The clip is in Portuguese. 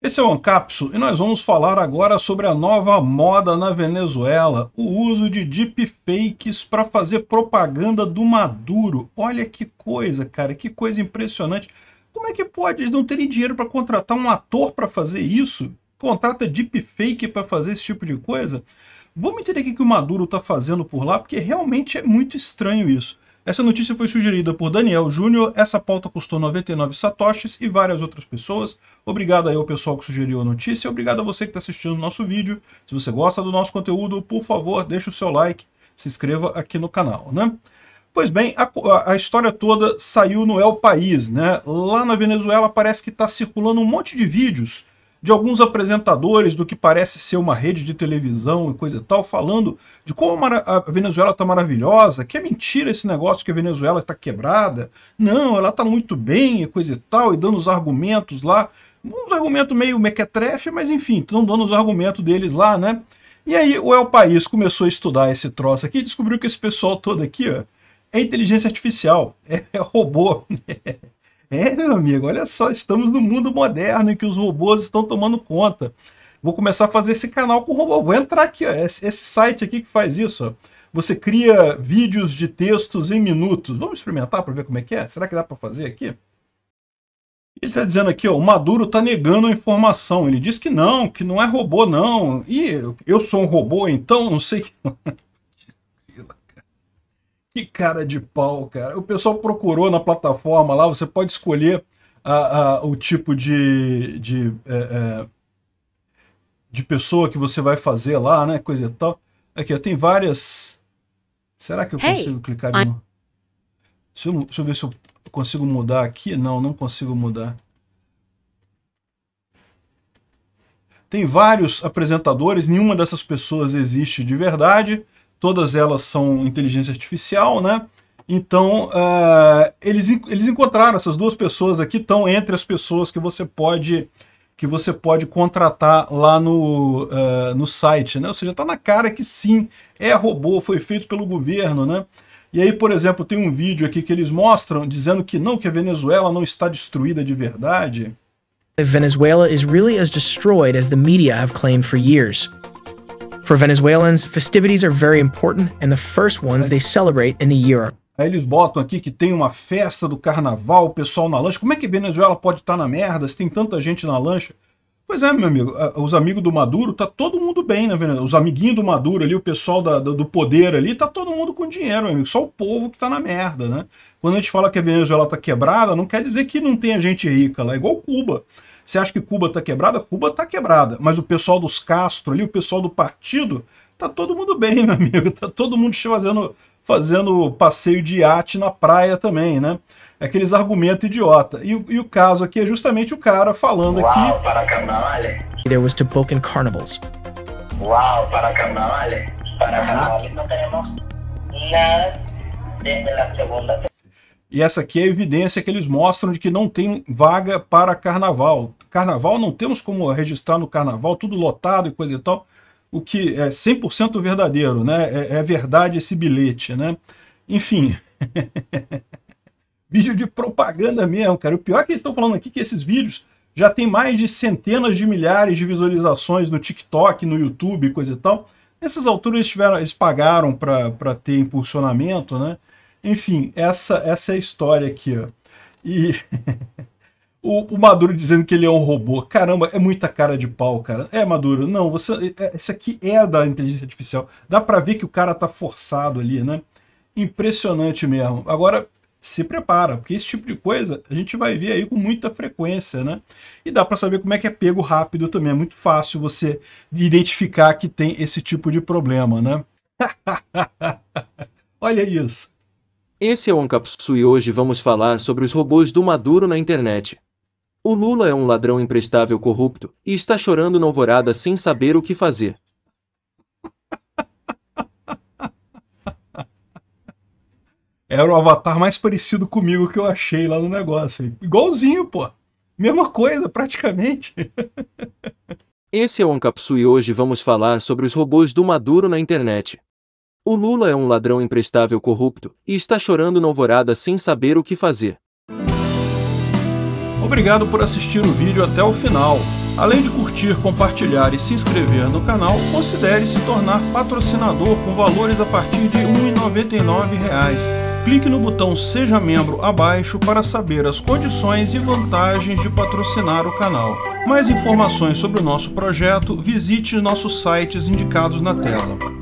Esse é o Ancapso e nós vamos falar agora sobre a nova moda na Venezuela, o uso de deepfakes para fazer propaganda do Maduro. Olha que coisa, cara, que coisa impressionante. Como é que pode? Eles não terem dinheiro para contratar um ator para fazer isso? Contrata deepfake para fazer esse tipo de coisa? Vamos entender o que o Maduro está fazendo por lá, porque realmente é muito estranho isso. Essa notícia foi sugerida por Daniel Júnior, essa pauta custou 99 satoshis e várias outras pessoas. Obrigado aí ao pessoal que sugeriu a notícia, obrigado a você que está assistindo o nosso vídeo. Se você gosta do nosso conteúdo, por favor, deixe o seu like, se inscreva aqui no canal, né? Pois bem, a, a, história toda saiu no El País, né? Lá na Venezuela parece que está circulando um monte de vídeos de alguns apresentadores do que parece ser uma rede de televisão e coisa e tal, falando de como a Venezuela está maravilhosa, que é mentira esse negócio que a Venezuela está quebrada. Não, ela está muito bem e coisa e tal, e dando os argumentos lá. Uns argumentos meio mequetrefe, mas enfim, estão dando os argumentos deles lá, né? E aí o El País começou a estudar esse troço aqui e descobriu que esse pessoal todo aqui ó, é inteligência artificial, é robô, né? É, meu amigo, olha só, estamos no mundo moderno em que os robôs estão tomando conta. Vou começar a fazer esse canal com robô. Vou entrar aqui, ó, esse, esse site aqui que faz isso. Ó. Você cria vídeos de textos em minutos. Vamos experimentar para ver como é que é? Será que dá para fazer aqui? Ele está dizendo aqui, ó, o Maduro está negando a informação. Ele diz que não, que não é robô, não. E eu sou um robô, então não sei. Que cara de pau, cara. O pessoal procurou na plataforma lá, você pode escolher a, a, o tipo de, de, é, é, de pessoa que você vai fazer lá, né? Coisa e tal. Aqui, tem várias. Será que eu hey, consigo clicar de novo? Deixa eu, deixa eu ver se eu consigo mudar aqui. Não, não consigo mudar. Tem vários apresentadores, nenhuma dessas pessoas existe de verdade todas elas são inteligência artificial, né? Então, é, eles, eles encontraram essas duas pessoas aqui, estão entre as pessoas que você pode que você pode contratar lá no, uh, no site, né? Ou seja, está na cara que sim, é robô, foi feito pelo governo, né? E aí, por exemplo, tem um vídeo aqui que eles mostram dizendo que não, que a Venezuela não está destruída de verdade. Venezuela is really as destroyed as the media have claimed for years. For Venezuelans, festivities are very important and the first ones they celebrate in the year. Aí eles botam aqui que tem uma festa do carnaval, o pessoal na lancha. Como é que Venezuela pode estar na merda se tem tanta gente na lancha? Pois é, meu amigo, os amigos do Maduro, tá todo mundo bem, né, Venezuela? Os amiguinhos do Maduro ali, o pessoal da, do poder ali, tá todo mundo com dinheiro, meu amigo. Só o povo que tá na merda, né? Quando a gente fala que a Venezuela tá quebrada, não quer dizer que não tenha gente rica lá, é igual Cuba. Você acha que Cuba está quebrada? Cuba está quebrada. Mas o pessoal dos Castro ali, o pessoal do partido, tá todo mundo bem, meu amigo. Tá todo mundo fazendo, fazendo passeio de iate na praia também, né? É aqueles argumentos idiota. E, e o caso aqui é justamente o cara falando Uau, aqui. Para canale. There was in carnivals. Uau, para canale. Para canale. Não temos nada desde a segunda e essa aqui é a evidência que eles mostram de que não tem vaga para carnaval. Carnaval não temos como registrar no carnaval, tudo lotado e coisa e tal, o que é 100% verdadeiro, né? É, é, verdade esse bilhete, né? Enfim, vídeo de propaganda mesmo, cara. O pior é que eles estão falando aqui que esses vídeos já tem mais de centenas de milhares de visualizações no TikTok, no YouTube, coisa e tal. Nessas alturas eles, tiveram, eles pagaram para ter impulsionamento, né? Enfim, essa, essa é a história aqui, ó. E o, o, Maduro dizendo que ele é um robô. Caramba, é muita cara de pau, cara. É, Maduro, não, você. É, isso aqui é da inteligência artificial. Dá pra ver que o cara tá forçado ali, né? Impressionante mesmo. Agora, se prepara, porque esse tipo de coisa a gente vai ver aí com muita frequência, né? E dá para saber como é que é pego rápido também. É muito fácil você identificar que tem esse tipo de problema, né? Olha isso. Esse é o Ancapsu e hoje vamos falar sobre os robôs do Maduro na internet. O Lula é um ladrão imprestável corrupto e está chorando na alvorada sem saber o que fazer. Era o avatar mais parecido comigo que eu achei lá no negócio. Igualzinho, pô. Mesma coisa, praticamente. Esse é o Ancapsu e hoje vamos falar sobre os robôs do Maduro na internet. O Lula é um ladrão imprestável corrupto e está chorando na alvorada sem saber o que fazer. Obrigado por assistir o vídeo até o final. Além de curtir, compartilhar e se inscrever no canal, considere se tornar patrocinador com valores a partir de R$ 1,99 clique no botão Seja Membro abaixo para saber as condições e vantagens de patrocinar o canal. Mais informações sobre o nosso projeto, visite nossos sites indicados na tela.